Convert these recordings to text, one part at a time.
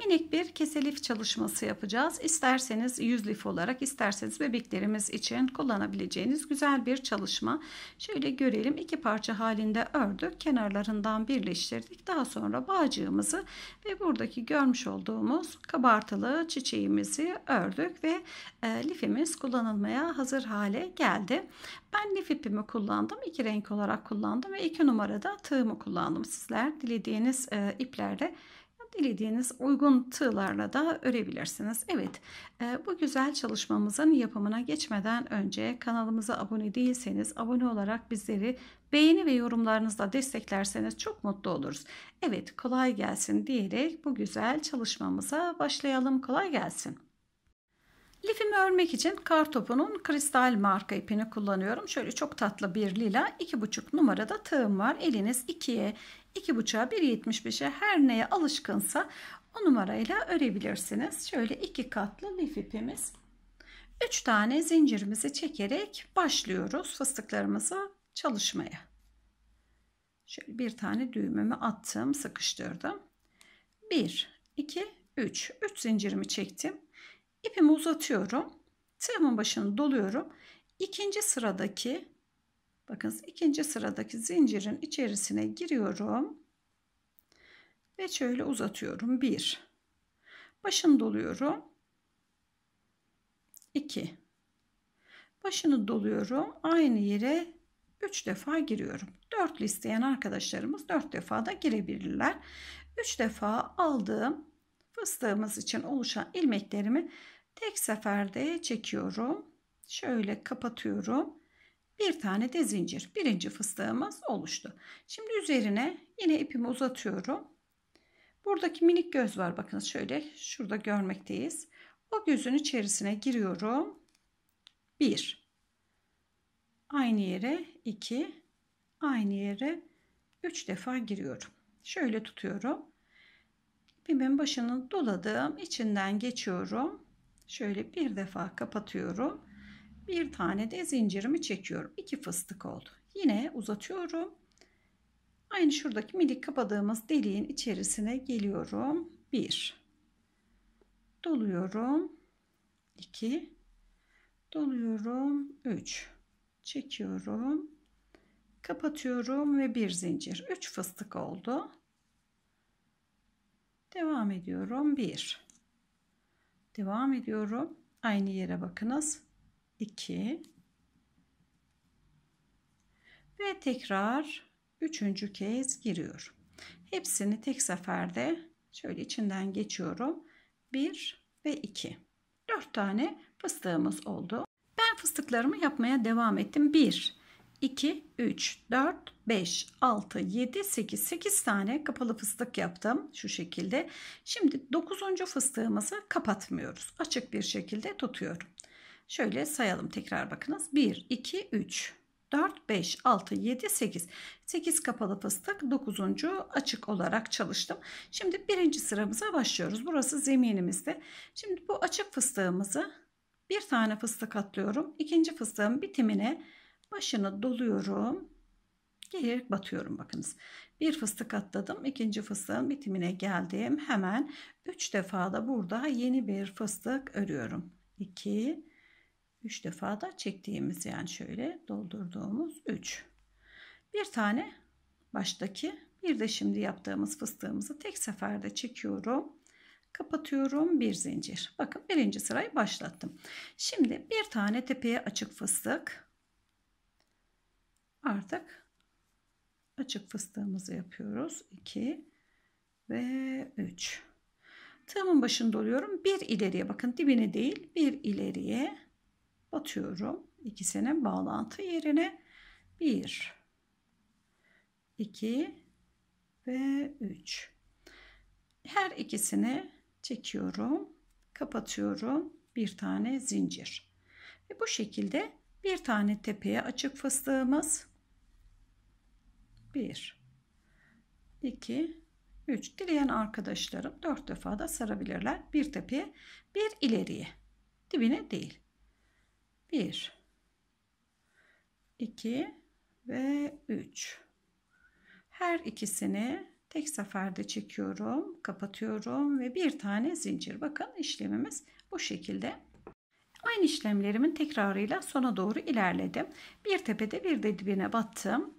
minik bir keselif çalışması yapacağız. İsterseniz yüz lif olarak isterseniz bebeklerimiz için kullanabileceğiniz güzel bir çalışma. Şöyle görelim iki parça halinde ördük kenarlarından birleştirdik. Daha sonra bağcığımızı ve buradaki görmüş olduğumuz kabartılı çiçeğimizi ördük ve e, lifimiz kullanılmaya hazır hale geldi. Ben lif ipimi kullandım. iki renk olarak kullandım ve iki numarada tığımı kullandım. Sizler dilediğiniz e, iplerle dilediğiniz uygun tığlarla da örebilirsiniz. Evet e, bu güzel çalışmamızın yapımına geçmeden önce kanalımıza abone değilseniz abone olarak bizleri beğeni ve yorumlarınızla desteklerseniz çok mutlu oluruz. Evet kolay gelsin diyerek bu güzel çalışmamıza başlayalım. Kolay gelsin. Lifimi örmek için kartopunun kristal marka ipini kullanıyorum. Şöyle çok tatlı bir lila 2,5 numarada tığım var. Eliniz 2'ye 2,5'a 1,75'e her neye alışkınsa o numarayla örebilirsiniz. Şöyle iki katlı lif ipimiz. 3 tane zincirimizi çekerek başlıyoruz fıstıklarımızı çalışmaya. Şöyle bir tane düğümümü attım, sıkıştırdım. 1, 2, 3. 3 zincirimi çektim. İpimi uzatıyorum. Tığımın başını doluyorum. İkinci sıradaki Bakın ikinci sıradaki zincirin içerisine giriyorum. Ve şöyle uzatıyorum. 1. Başını doluyorum. 2. Başını doluyorum. Aynı yere 3 defa giriyorum. 4 listeyen arkadaşlarımız 4 defa da girebilirler. 3 defa aldığım fıstığımız için oluşan ilmeklerimi tek seferde çekiyorum. Şöyle kapatıyorum bir tane de zincir. Birinci fıstığımız oluştu. Şimdi üzerine yine ipimi uzatıyorum. Buradaki minik göz var. Bakın şöyle şurada görmekteyiz. O gözün içerisine giriyorum. 1 Aynı yere 2 Aynı yere 3 defa giriyorum. Şöyle tutuyorum. İpimin başını doladığım içinden geçiyorum. Şöyle bir defa kapatıyorum. Bir tane de zincirimi çekiyorum. İki fıstık oldu. Yine uzatıyorum. Aynı şuradaki minik kapadığımız deliğin içerisine geliyorum. Bir. doluyorum. İki. doluyorum. Üç. çekiyorum. Kapatıyorum ve bir zincir. Üç fıstık oldu. Devam ediyorum. Bir. Devam ediyorum. Aynı yere bakınız. 2 ve tekrar üçüncü kez giriyorum. Hepsini tek seferde şöyle içinden geçiyorum. 1 ve 2. 4 tane fıstığımız oldu. Ben fıstıklarımı yapmaya devam ettim. 1 2 3 4 5 6 7 8 8 tane kapalı fıstık yaptım şu şekilde. Şimdi 9. fıstığımızı kapatmıyoruz. Açık bir şekilde tutuyorum. Şöyle sayalım tekrar bakınız. 1, 2, 3, 4, 5, 6, 7, 8. 8 kapalı fıstık 9. açık olarak çalıştım. Şimdi birinci sıramıza başlıyoruz. Burası zeminimizde. Şimdi bu açık fıstığımızı bir tane fıstık atlıyorum. İkinci fıstığın bitimine başını doluyorum. Gelerek batıyorum bakınız. Bir fıstık atladım. ikinci fıstığın bitimine geldim. Hemen 3 defa da burada yeni bir fıstık örüyorum. 2 3 defa da çektiğimiz yani şöyle doldurduğumuz 3. Bir tane baştaki bir de şimdi yaptığımız fıstığımızı tek seferde çekiyorum. Kapatıyorum bir zincir. Bakın birinci sırayı başlattım. Şimdi bir tane tepeye açık fıstık. Artık açık fıstığımızı yapıyoruz. 2 ve 3. Tığımın başını doluyorum. Bir ileriye bakın dibine değil bir ileriye batıyorum. İkisinin bağlantı yerine 1, 2 ve 3. Her ikisini çekiyorum, kapatıyorum. Bir tane zincir. Ve bu şekilde bir tane tepeye açık fıstığımız 1 2 3 dileyen arkadaşlarım 4 defa da sarabilirler. Bir tepeye, bir ileriye. Dibine değil. 1 2 ve 3 her ikisini tek seferde çekiyorum kapatıyorum ve bir tane zincir bakın işlemimiz bu şekilde aynı işlemlerimin tekrarıyla sona doğru ilerledim bir tepede bir de dibine battım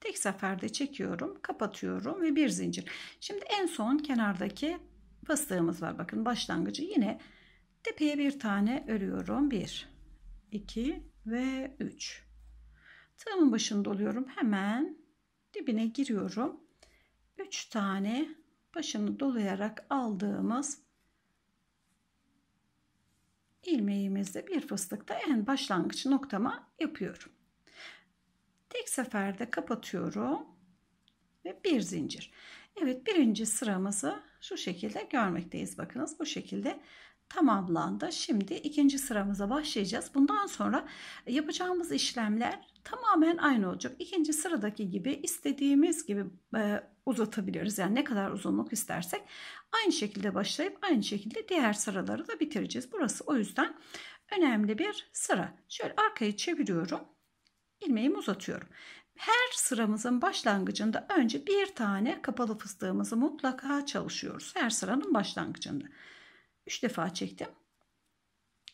tek seferde çekiyorum kapatıyorum ve bir zincir şimdi en son kenardaki fıstığımız var bakın başlangıcı yine tepeye bir tane örüyorum bir 2 ve 3. Tığımın başında oluyorum. Hemen dibine giriyorum. 3 tane başını dolayarak aldığımız ilmeğimizde bir fıstıkta en başlangıç noktama yapıyorum. Tek seferde kapatıyorum ve bir zincir. Evet birinci sıramızı şu şekilde görmekteyiz. Bakınız bu şekilde tamamlandı. Şimdi ikinci sıramıza başlayacağız. Bundan sonra e, yapacağımız işlemler tamamen aynı olacak. İkinci sıradaki gibi istediğimiz gibi e, uzatabiliriz. Yani ne kadar uzunluk istersek aynı şekilde başlayıp aynı şekilde diğer sıraları da bitireceğiz. Burası o yüzden önemli bir sıra. Şöyle arkayı çeviriyorum. ilmeğimi uzatıyorum. Her sıramızın başlangıcında önce bir tane kapalı fıstığımızı mutlaka çalışıyoruz. Her sıranın başlangıcında. 3 defa çektim.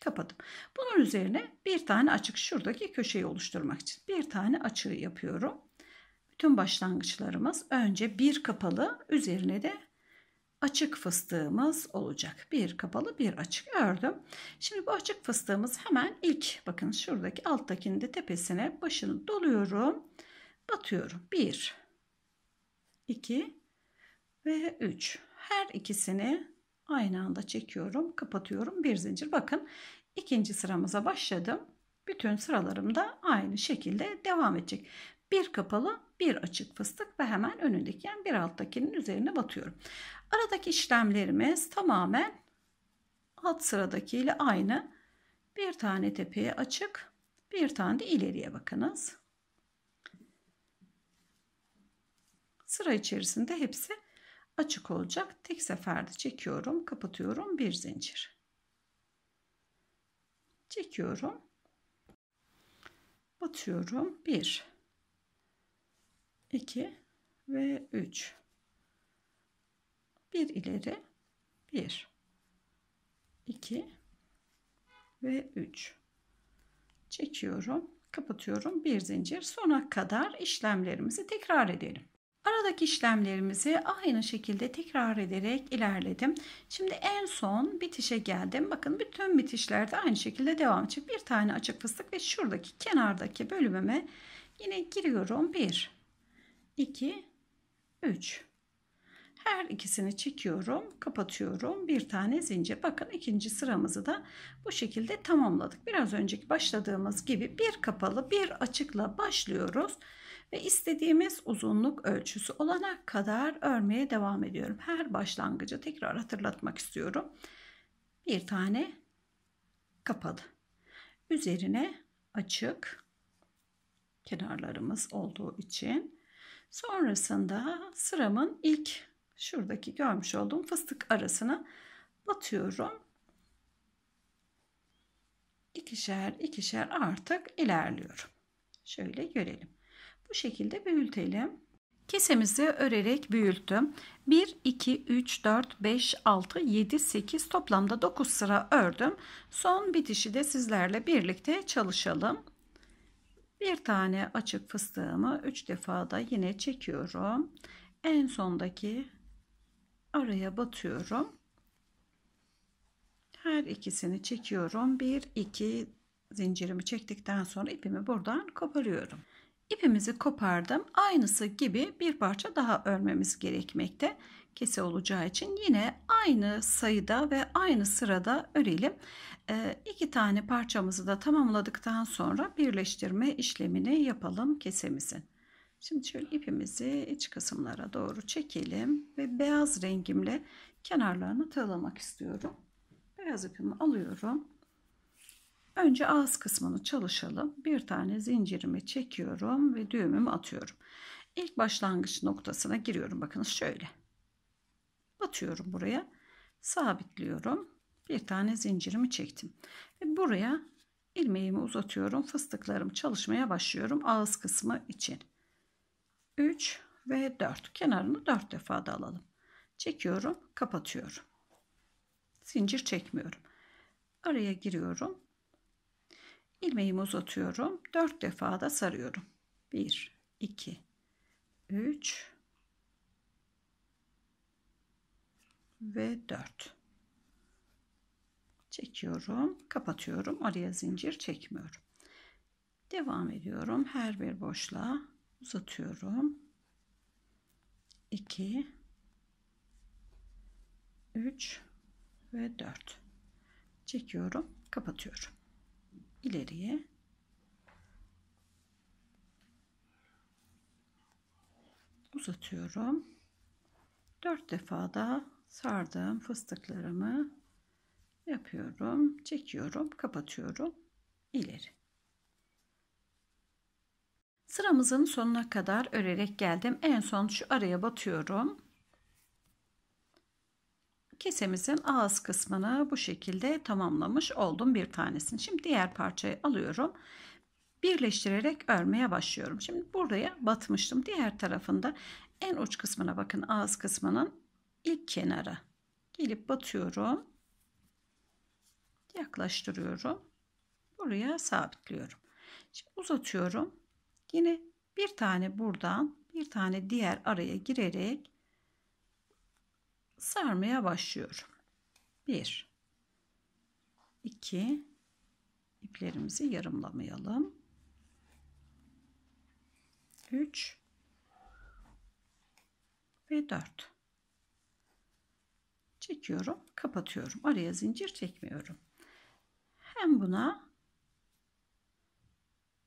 Kapadım. Bunun üzerine bir tane açık şuradaki köşeyi oluşturmak için bir tane açığı yapıyorum. Bütün başlangıçlarımız önce bir kapalı üzerine de açık fıstığımız olacak. Bir kapalı bir açık ördüm. Şimdi bu açık fıstığımız hemen ilk bakın şuradaki alttakinin de tepesine başını doluyorum. Batıyorum. Bir, iki ve üç. Her ikisini Aynı anda çekiyorum, kapatıyorum. Bir zincir. Bakın ikinci sıramıza başladım. Bütün sıralarım da aynı şekilde devam edecek. Bir kapalı, bir açık fıstık ve hemen önündeki yani bir alttakinin üzerine batıyorum. Aradaki işlemlerimiz tamamen alt sıradaki ile aynı. Bir tane tepeye açık, bir tane de ileriye bakınız. Sıra içerisinde hepsi açık olacak. Tek seferde çekiyorum, kapatıyorum bir zincir. Çekiyorum. Batıyorum. 1 2 ve 3 bir ileri 1 2 ve 3 çekiyorum kapatıyorum bir zincir sona kadar işlemlerimizi tekrar edelim Aradaki işlemlerimizi aynı şekilde tekrar ederek ilerledim. Şimdi en son bitişe geldim. Bakın bütün bitişlerde aynı şekilde devam edecek. Bir tane açık fıstık ve şuradaki kenardaki bölümüme yine giriyorum. 1, 2, 3. Her ikisini çekiyorum, kapatıyorum. Bir tane zincir. Bakın ikinci sıramızı da bu şekilde tamamladık. Biraz önceki başladığımız gibi bir kapalı, bir açıkla başlıyoruz ve istediğimiz uzunluk ölçüsü olana kadar örmeye devam ediyorum. Her başlangıcı tekrar hatırlatmak istiyorum. Bir tane kapalı. Üzerine açık kenarlarımız olduğu için sonrasında sıramın ilk şuradaki görmüş olduğum fıstık arasına batıyorum. İkişer ikişer artık ilerliyorum. Şöyle görelim. Bu şekilde büyütelim. Kesemizi örerek büyüttüm. 1, 2, 3, 4, 5, 6, 7, 8 toplamda 9 sıra ördüm. Son bitişi de sizlerle birlikte çalışalım. Bir tane açık fıstığımı 3 defa da yine çekiyorum. En sondaki araya batıyorum. Her ikisini çekiyorum. 1, 2 zincirimi çektikten sonra ipimi buradan koparıyorum. İpimizi kopardım. Aynısı gibi bir parça daha örmemiz gerekmekte. Kese olacağı için yine aynı sayıda ve aynı sırada örelim. Ee, iki tane parçamızı da tamamladıktan sonra birleştirme işlemini yapalım kesemizin. Şimdi şöyle ipimizi iç kısımlara doğru çekelim ve beyaz rengimle kenarlarını tığlamak istiyorum. Beyaz ipimi alıyorum. Önce ağız kısmını çalışalım. Bir tane zincirimi çekiyorum ve düğümümü atıyorum. İlk başlangıç noktasına giriyorum. Bakınız şöyle. Batıyorum buraya. Sabitliyorum. Bir tane zincirimi çektim. Ve buraya ilmeğimi uzatıyorum. Fıstıklarım çalışmaya başlıyorum. Ağız kısmı için. 3 ve 4. Kenarını 4 defa da alalım. Çekiyorum. Kapatıyorum. Zincir çekmiyorum. Araya giriyorum ilmeğimi uzatıyorum. 4 defa da sarıyorum. 1 2 3 ve 4 çekiyorum kapatıyorum araya zincir çekmiyorum devam ediyorum her bir boşluğa uzatıyorum 2 3 ve 4 çekiyorum kapatıyorum ileriye uzatıyorum. 4 defa da sardığım fıstıklarımı yapıyorum. Çekiyorum, kapatıyorum. ileri. Sıramızın sonuna kadar örerek geldim. En son şu araya batıyorum kesemizin ağız kısmını bu şekilde tamamlamış oldum bir tanesini. Şimdi diğer parçayı alıyorum. Birleştirerek örmeye başlıyorum. Şimdi buraya batmıştım. Diğer tarafında en uç kısmına bakın ağız kısmının ilk kenarı. Gelip batıyorum. Yaklaştırıyorum. Buraya sabitliyorum. Şimdi uzatıyorum. Yine bir tane buradan bir tane diğer araya girerek sarmaya başlıyorum. 1 2 iplerimizi yarımlamayalım. 3 ve 4 çekiyorum kapatıyorum araya zincir çekmiyorum hem buna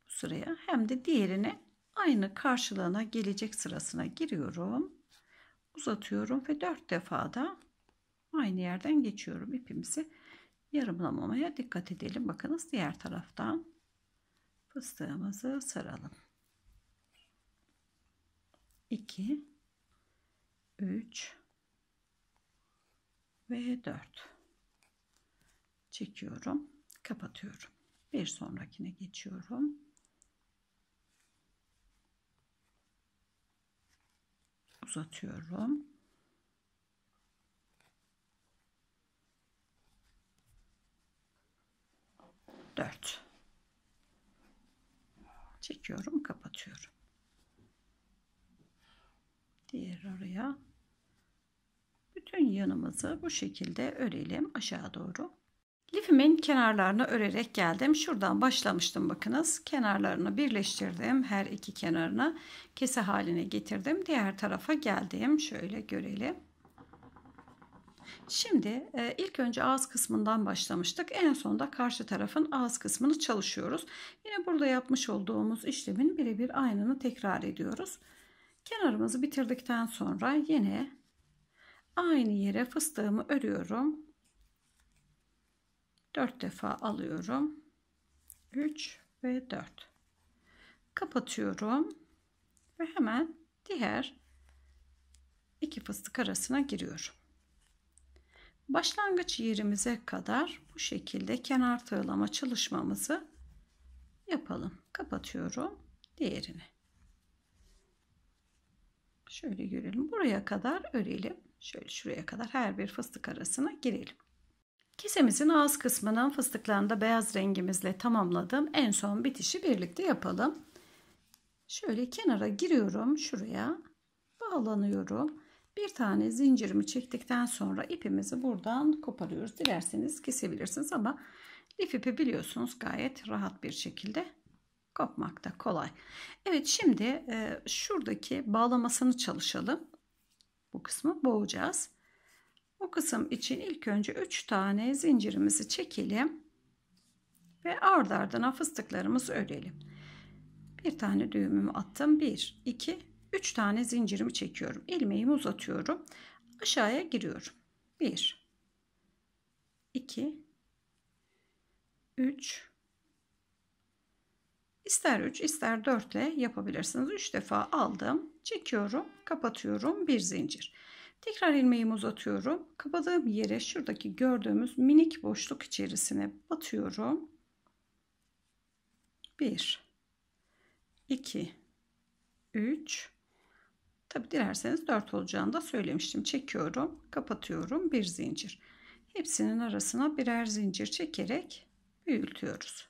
bu sıraya hem de diğerine aynı karşılığına gelecek sırasına giriyorum uzatıyorum ve dört defa da aynı yerden geçiyorum ipimizi yarımlamamaya dikkat edelim bakınız diğer taraftan fıstığımızı saralım 2 3 ve 4 çekiyorum kapatıyorum bir sonrakine geçiyorum uzatıyorum. Dört. Çekiyorum, kapatıyorum. Diğer oraya bütün yanımızı bu şekilde örelim aşağı doğru. Lifimin kenarlarını örerek geldim. Şuradan başlamıştım bakınız. Kenarlarını birleştirdim. Her iki kenarını kese haline getirdim. Diğer tarafa geldim. Şöyle görelim. Şimdi e, ilk önce ağız kısmından başlamıştık. En sonda karşı tarafın ağız kısmını çalışıyoruz. Yine burada yapmış olduğumuz işlemin birebir aynını tekrar ediyoruz. Kenarımızı bitirdikten sonra yine aynı yere fıstığımı örüyorum 4 defa alıyorum. 3 ve 4. Kapatıyorum ve hemen diğer iki fıstık arasına giriyorum. Başlangıç yerimize kadar bu şekilde kenar tığlama çalışmamızı yapalım. Kapatıyorum diğerini. Şöyle görelim. Buraya kadar örelim. Şöyle şuraya kadar her bir fıstık arasına girelim. Kesemizin ağız kısmının fıstıklarını da beyaz rengimizle tamamladım. En son bitişi birlikte yapalım. Şöyle kenara giriyorum şuraya. Bağlanıyorum. Bir tane zincirimi çektikten sonra ipimizi buradan koparıyoruz. Dilerseniz kesebilirsiniz ama lif ipi biliyorsunuz gayet rahat bir şekilde kopmakta kolay. Evet şimdi e, şuradaki bağlamasını çalışalım. Bu kısmı boğacağız. Bu kısım için ilk önce 3 tane zincirimizi çekelim ve ard ardına fıstıklarımızı örelim. Bir tane düğümümü attım. 1, 2, 3 tane zincirimi çekiyorum. İlmeğimi uzatıyorum. Aşağıya giriyorum. 1, 2, 3, İster 3 ister 4 ile yapabilirsiniz. 3 defa aldım, çekiyorum, kapatıyorum, bir zincir. Tekrar ilmeğimi uzatıyorum. Kapadığım yere şuradaki gördüğümüz minik boşluk içerisine batıyorum. 1 2 3 Tabi dilerseniz 4 olacağını da söylemiştim. Çekiyorum, kapatıyorum. Bir zincir. Hepsinin arasına birer zincir çekerek büyütüyoruz.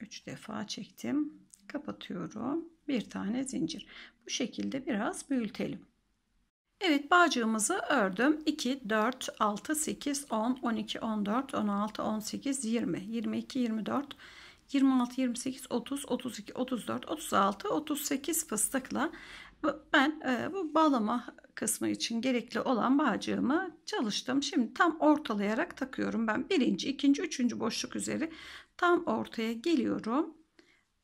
3 defa çektim. Kapatıyorum. Bir tane zincir. Bu şekilde biraz büyütelim. Evet bağcığımızı ördüm. 2, 4, 6, 8, 10, 12, 14, 16, 18, 20, 22, 24, 26, 28, 30, 32, 34, 36, 38 fıstıkla ben e, bu bağlama kısmı için gerekli olan bağcığımı çalıştım. Şimdi tam ortalayarak takıyorum. Ben birinci, ikinci, üçüncü boşluk üzeri tam ortaya geliyorum.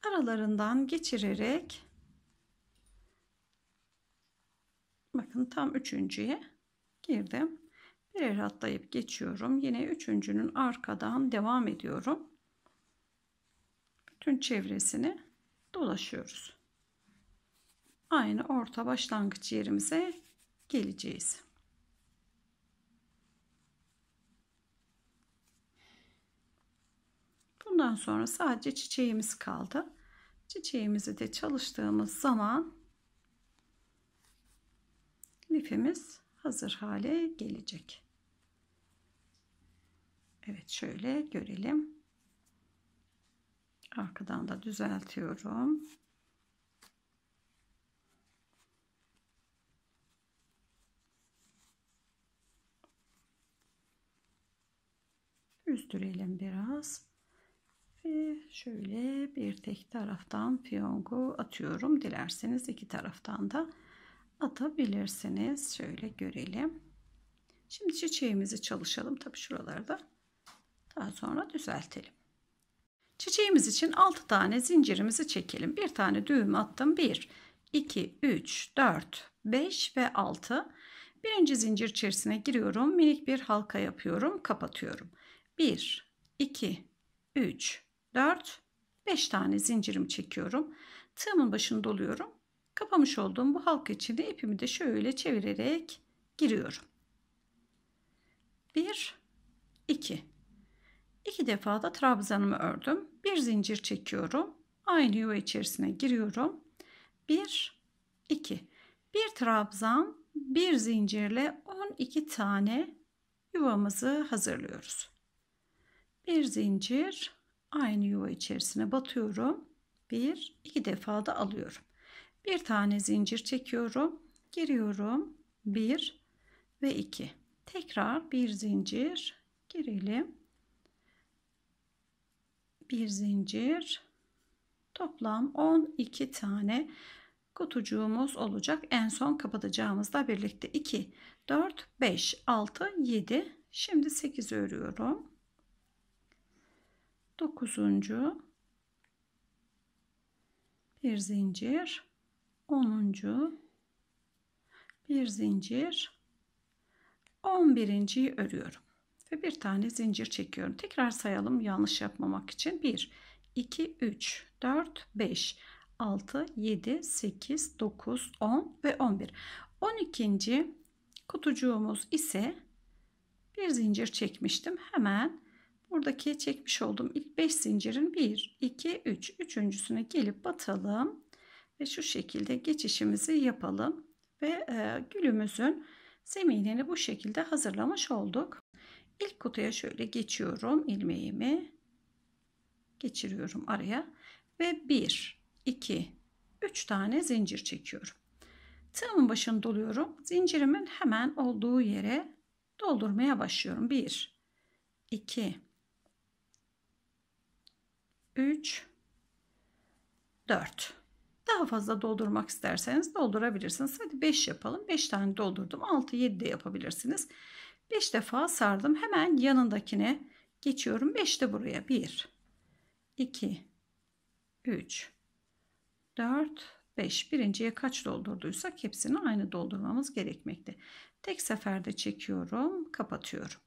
Aralarından geçirerek Bakın tam üçüncüye girdim. Birer atlayıp geçiyorum. Yine üçüncünün arkadan devam ediyorum. Bütün çevresini dolaşıyoruz. Aynı orta başlangıç yerimize geleceğiz. Bundan sonra sadece çiçeğimiz kaldı. Çiçeğimizi de çalıştığımız zaman lifimiz hazır hale gelecek. Evet şöyle görelim. Arkadan da düzeltiyorum. Üzdürelim biraz. Ve şöyle bir tek taraftan piyongu atıyorum. Dilerseniz iki taraftan da atabilirsiniz. Şöyle görelim. Şimdi çiçeğimizi çalışalım. Tabi şuralarda daha sonra düzeltelim. Çiçeğimiz için 6 tane zincirimizi çekelim. Bir tane düğüm attım. 1, 2, 3, 4, 5 ve 6. Birinci zincir içerisine giriyorum. Minik bir halka yapıyorum. Kapatıyorum. 1, 2, 3, 4, 5 tane zincirimi çekiyorum. Tığımın başını doluyorum. Kapamış olduğum bu halka içinde ipimi de şöyle çevirerek giriyorum. 1 2 2 defa da trabzanımı ördüm. Bir zincir çekiyorum. Aynı yuva içerisine giriyorum. 1 2 Bir trabzan, bir zincirle 12 tane yuvamızı hazırlıyoruz. Bir zincir aynı yuva içerisine batıyorum. 1 2 defa da alıyorum. Bir tane zincir çekiyorum. Giriyorum. 1 ve 2. Tekrar bir zincir girelim. Bir zincir. Toplam 12 tane kutucuğumuz olacak. En son kapatacağımızda birlikte 2, 4, 5, 6, 7. Şimdi 8 örüyorum. 9. bir zincir 10. bir zincir 11.yi örüyorum ve bir tane zincir çekiyorum. Tekrar sayalım yanlış yapmamak için. 1 2 3 4 5 6 7 8 9 10 ve 11. 12. kutucuğumuz ise bir zincir çekmiştim. Hemen buradaki çekmiş olduğum ilk 5 zincirin 1 2 3 üçüncüsüne gelip batalım ve şu şekilde geçişimizi yapalım ve e, gülümüzün zeminini bu şekilde hazırlamış olduk. İlk kutuya şöyle geçiyorum ilmeğimi geçiriyorum araya ve 1 2 3 tane zincir çekiyorum. Tığımın başını doluyorum. Zincirimin hemen olduğu yere doldurmaya başlıyorum. 1 2 3 4 daha fazla doldurmak isterseniz doldurabilirsiniz. Hadi 5 yapalım. 5 tane doldurdum. 6 7 de yapabilirsiniz. 5 defa sardım. Hemen yanındakine geçiyorum. 5 de buraya. 1 2 3 4 5 birinciye kaç doldurduysak hepsini aynı doldurmamız gerekmekte. Tek seferde çekiyorum, kapatıyorum.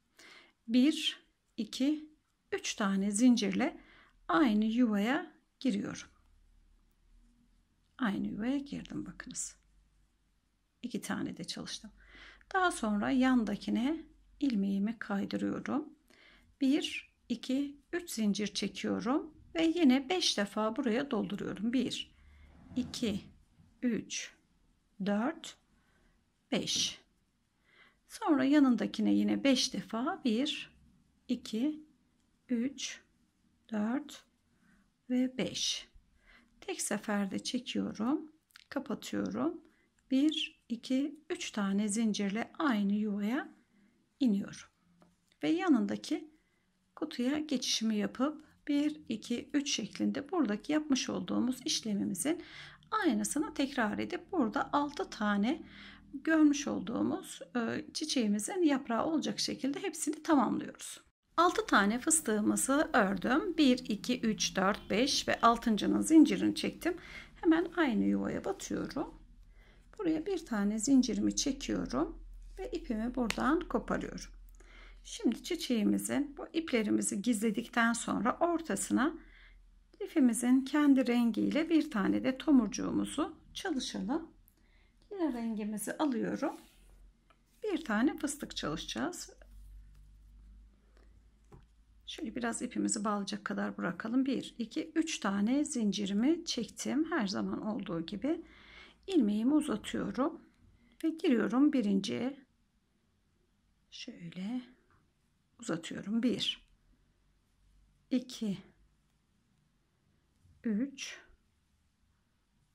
1 2 3 tane zincirle aynı yuvaya giriyorum. Aynı yuvaya girdim bakınız. İki tane de çalıştım. Daha sonra yandakine ilmeğimi kaydırıyorum. 1, 2, 3 zincir çekiyorum ve yine 5 defa buraya dolduruyorum. 1, 2, 3, 4, 5. Sonra yanındakine yine 5 defa 1, 2, 3, 4 ve 5. Tek seferde çekiyorum. Kapatıyorum. 1, 2, 3 tane zincirle aynı yuvaya iniyorum. Ve yanındaki kutuya geçişimi yapıp 1, 2, 3 şeklinde buradaki yapmış olduğumuz işlemimizin aynısını tekrar edip burada 6 tane görmüş olduğumuz e, çiçeğimizin yaprağı olacak şekilde hepsini tamamlıyoruz. 6 tane fıstığımızı ördüm. 1, 2, 3, 4, 5 ve 6.nın zincirini çektim. Hemen aynı yuvaya batıyorum. Buraya bir tane zincirimi çekiyorum ve ipimi buradan koparıyorum. Şimdi çiçeğimizi, bu iplerimizi gizledikten sonra ortasına lifimizin kendi rengiyle bir tane de tomurcuğumuzu çalışalım. Lila rengimizi alıyorum. Bir tane fıstık çalışacağız. Şöyle biraz ipimizi bağlayacak kadar bırakalım. 1, 2, 3 tane zincirimi çektim. Her zaman olduğu gibi ilmeğimi uzatıyorum. Ve giriyorum birinci. Şöyle uzatıyorum. 1, 2, 3,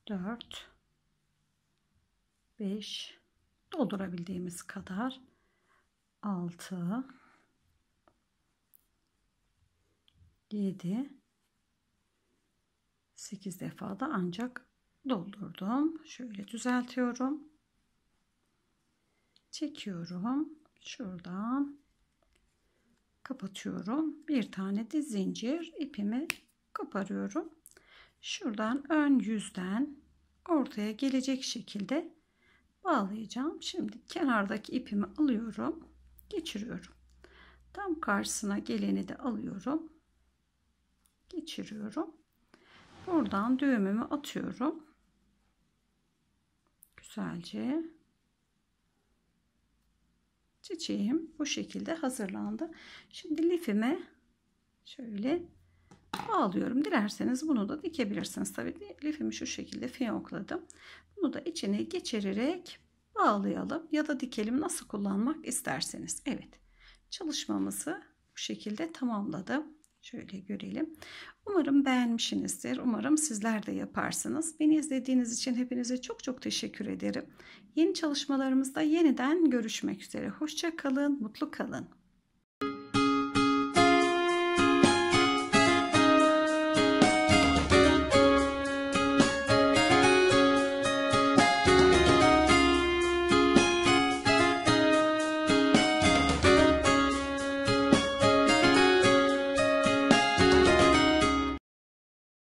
4, 5, doldurabildiğimiz kadar 6, 7 8 defa da ancak doldurdum. Şöyle düzeltiyorum. Çekiyorum. Şuradan kapatıyorum. Bir tane de zincir ipimi koparıyorum. Şuradan ön yüzden ortaya gelecek şekilde bağlayacağım. Şimdi kenardaki ipimi alıyorum. Geçiriyorum. Tam karşısına geleni de alıyorum geçiriyorum. Buradan düğümümü atıyorum. Güzelce çiçeğim bu şekilde hazırlandı. Şimdi lifime şöyle bağlıyorum. Dilerseniz bunu da dikebilirsiniz. Tabii lifimi şu şekilde fiyokladım. Bunu da içine geçirerek bağlayalım ya da dikelim nasıl kullanmak isterseniz. Evet çalışmamızı bu şekilde tamamladım. Şöyle görelim. Umarım beğenmişsinizdir. Umarım sizler de yaparsınız. Beni izlediğiniz için hepinize çok çok teşekkür ederim. Yeni çalışmalarımızda yeniden görüşmek üzere. Hoşça kalın, mutlu kalın.